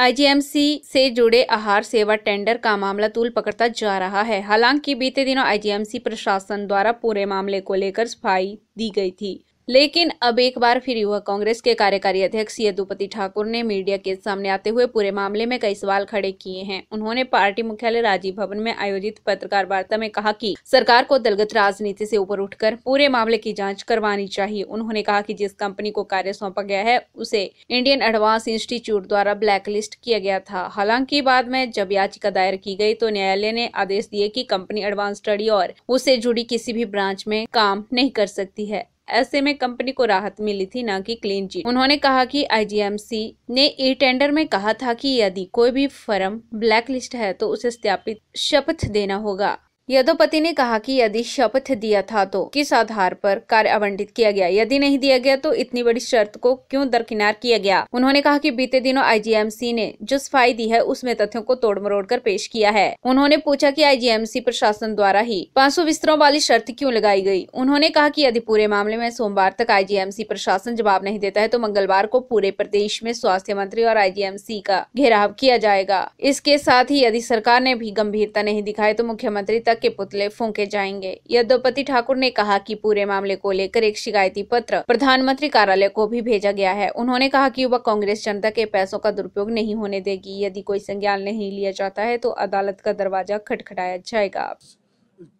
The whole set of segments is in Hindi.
आईजीएमसी से जुड़े आहार सेवा टेंडर का मामला तूल पकड़ता जा रहा है हालांकि बीते दिनों आईजीएमसी प्रशासन द्वारा पूरे मामले को लेकर सफाई दी गई थी लेकिन अब एक बार फिर युवा कांग्रेस के कार्यकारी अध्यक्ष यदुपति ठाकुर ने मीडिया के सामने आते हुए पूरे मामले में कई सवाल खड़े किए हैं उन्होंने पार्टी मुख्यालय राजीव भवन में आयोजित पत्रकार वार्ता में कहा कि सरकार को दलगत राजनीति से ऊपर उठकर पूरे मामले की जांच करवानी चाहिए उन्होंने कहा कि जिस कंपनी को कार्य सौंपा गया है उसे इंडियन एडवांस इंस्टीट्यूट द्वारा ब्लैकलिस्ट किया गया था हालांकि बाद में जब याचिका दायर की गई तो न्यायालय ने आदेश दिए कि कंपनी एडवांस स्टडी और उससे जुड़ी किसी भी ब्रांच में काम नहीं कर सकती है ऐसे में कंपनी को राहत मिली थी न की क्लीन चीट उन्होंने कहा की आईजीएमसी ने ई टेंडर में कहा था की यदि कोई भी फर्म ब्लैक लिस्ट है तो उसे सत्यापित शपथ देना होगा यदोपति ने कहा कि यदि शपथ दिया था तो किस आधार पर कार्य आवंटित किया गया यदि नहीं दिया गया तो इतनी बड़ी शर्त को क्यों दरकिनार किया गया उन्होंने कहा कि बीते दिनों आईजीएमसी ने जो सफाई दी है उसमें तथ्यों को तोड़ मरोड़ कर पेश किया है उन्होंने पूछा कि आईजीएमसी प्रशासन द्वारा ही सौ बिस्तरों वाली शर्त क्यूँ लगाई गयी उन्होंने कहा की यदि पूरे मामले में सोमवार तक आईजीएमसी प्रशासन जवाब नहीं देता है तो मंगलवार को पूरे प्रदेश में स्वास्थ्य मंत्री और आईजीएमसी का घेराव किया जाएगा इसके साथ ही यदि सरकार ने भी गंभीरता नहीं दिखाई तो मुख्यमंत्री तक के पुतले फूके जाएंगे यद्यपति ठाकुर ने कहा कि पूरे मामले को लेकर एक शिकायती पत्र प्रधानमंत्री कार्यालय को भी भेजा गया है उन्होंने कहा कि युवा कांग्रेस जनता के पैसों का दुरुपयोग नहीं होने देगी यदि कोई संज्ञान नहीं लिया जाता है तो अदालत का दरवाजा खटखटाया जाएगा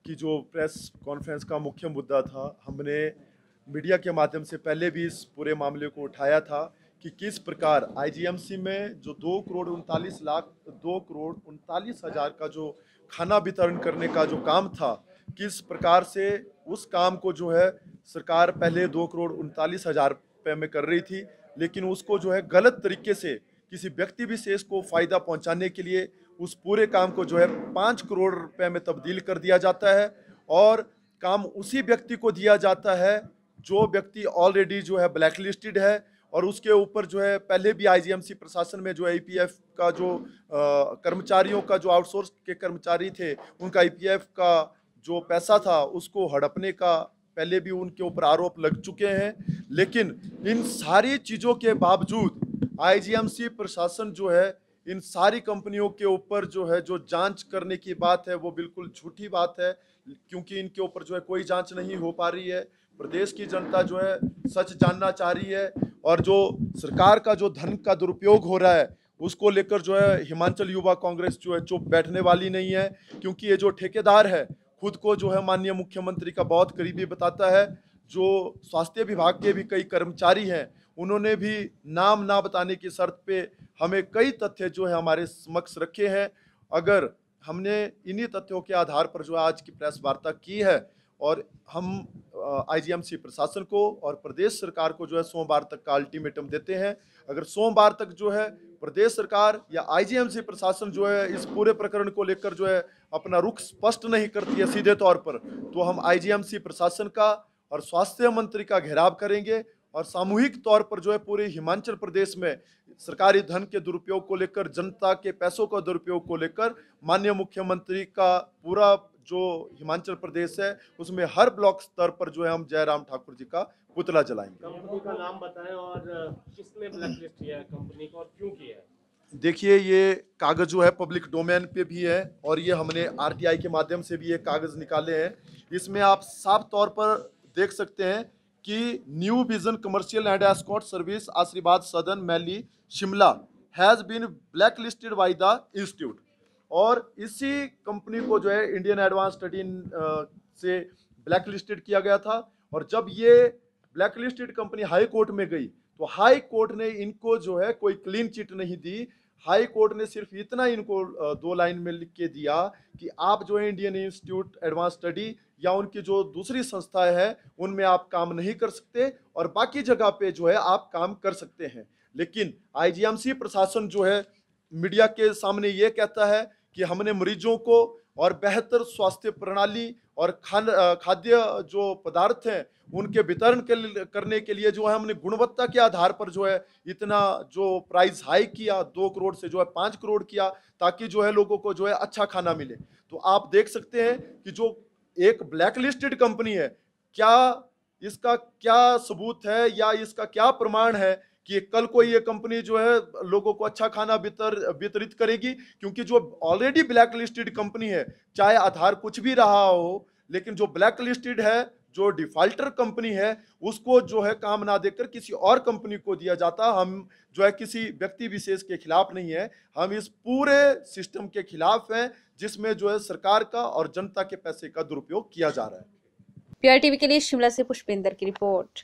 की जो प्रेस कॉन्फ्रेंस का मुख्य मुद्दा था हमने मीडिया के माध्यम से पहले भी इस पूरे मामले को उठाया था कि किस प्रकार आईजीएमसी में जो दो करोड़ उनतालीस लाख दो करोड़ उनतालीस हज़ार का जो खाना वितरण करने का जो काम था किस प्रकार से उस काम को जो है सरकार पहले दो करोड़ उनतालीस हज़ार रुपये में कर रही थी लेकिन उसको जो है गलत तरीके से किसी व्यक्ति विशेष को फ़ायदा पहुंचाने के लिए उस पूरे काम को जो है पाँच करोड़ रुपये में तब्दील कर दिया जाता है और काम उसी व्यक्ति को दिया जाता है जो व्यक्ति ऑलरेडी जो है ब्लैकलिस्टेड है और उसके ऊपर जो है पहले भी आईजीएमसी प्रशासन में जो ई e का जो आ, कर्मचारियों का जो आउटसोर्स के कर्मचारी थे उनका ई e का जो पैसा था उसको हड़पने का पहले भी उनके ऊपर आरोप लग चुके हैं लेकिन इन सारी चीज़ों के बावजूद आईजीएमसी प्रशासन जो है इन सारी कंपनियों के ऊपर जो है जो जांच करने की बात है वो बिल्कुल झूठी बात है क्योंकि इनके ऊपर जो है कोई जांच नहीं हो पा रही है प्रदेश की जनता जो है सच जानना चाह रही है और जो सरकार का जो धन का दुरुपयोग हो रहा है उसको लेकर जो है हिमाचल युवा कांग्रेस जो है चुप बैठने वाली नहीं है क्योंकि ये जो ठेकेदार है खुद को जो है माननीय मुख्यमंत्री का बहुत करीबी बताता है जो स्वास्थ्य विभाग के भी कई कर्मचारी हैं उन्होंने भी नाम ना बताने की शर्त पे हमें कई तथ्य जो है हमारे समक्ष रखे हैं अगर हमने इन्हीं तथ्यों के आधार पर जो आज की प्रेस वार्ता की है और हम आईजीएमसी प्रशासन को और प्रदेश सरकार को जो है सोमवार तक का अल्टीमेटम देते हैं अगर सोमवार तक जो है प्रदेश सरकार या आईजीएमसी प्रशासन जो है इस पूरे प्रकरण को लेकर जो है अपना रुख स्पष्ट नहीं करती है सीधे तौर पर तो हम आईजीएमसी प्रशासन का और स्वास्थ्य मंत्री का घेराव करेंगे और सामूहिक तौर पर जो है पूरे हिमाचल प्रदेश में सरकारी धन के दुरुपयोग को लेकर जनता के पैसों का दुरुपयोग को लेकर माननीय मुख्यमंत्री का पूरा जो हिमाचल प्रदेश है उसमें हर ब्लॉक स्तर पर जो है हम जयराम ठाकुर जी का पुतला जलाएंगे कंपनी का नाम बताएं और किसने ब्लैकलिस्ट किया कंपनी को और क्यों किया देखिए ये कागज़ जो है पब्लिक डोमेन पे भी है और ये हमने आर के माध्यम से भी ये कागज़ निकाले हैं इसमें आप साफ तौर पर देख सकते हैं कि new vision commercial and escort service Ashirwad Sadan Mehli Shimla has been blacklisted by the institute और इसी कंपनी को जो है इंडियन एडवांस स्टडी से ब्लैक लिस्टेड किया गया था और जब ये blacklisted company high court में गई तो हाई कोर्ट ने इनको जो है कोई क्लीन चिट नहीं दी हाई कोर्ट ने सिर्फ इतना इनको दो लाइन में लिख के दिया कि आप जो है इंडियन इंस्टीट्यूट एडवांस स्टडी या उनकी जो दूसरी संस्थाएं हैं उनमें आप काम नहीं कर सकते और बाकी जगह पे जो है आप काम कर सकते हैं लेकिन आईजीएमसी प्रशासन जो है मीडिया के सामने ये कहता है कि हमने मरीजों को और बेहतर स्वास्थ्य प्रणाली और खान खाद्य जो पदार्थ हैं उनके वितरण के करने के लिए जो है हमने गुणवत्ता के आधार पर जो है इतना जो प्राइस हाई किया दो करोड़ से जो है पाँच करोड़ किया ताकि जो है लोगों को जो है अच्छा खाना मिले तो आप देख सकते हैं कि जो एक ब्लैक लिस्टेड कंपनी है क्या इसका क्या सबूत है या इसका क्या प्रमाण है कि कल को ये कंपनी जो है लोगों को अच्छा खाना वितर वितरित करेगी क्योंकि जो ऑलरेडी ब्लैक लिस्टेड कंपनी है चाहे आधार कुछ भी रहा हो लेकिन जो ब्लैक लिस्टेड है जो डिफॉल्टर कंपनी है उसको जो है काम ना देकर किसी और कंपनी को दिया जाता हम जो है किसी व्यक्ति विशेष के खिलाफ नहीं है हम इस पूरे सिस्टम के खिलाफ हैं जिसमें जो है सरकार का और जनता के पैसे का दुरुपयोग किया जा रहा है टीवी के लिए शिमला से पुष्पेंद्र की रिपोर्ट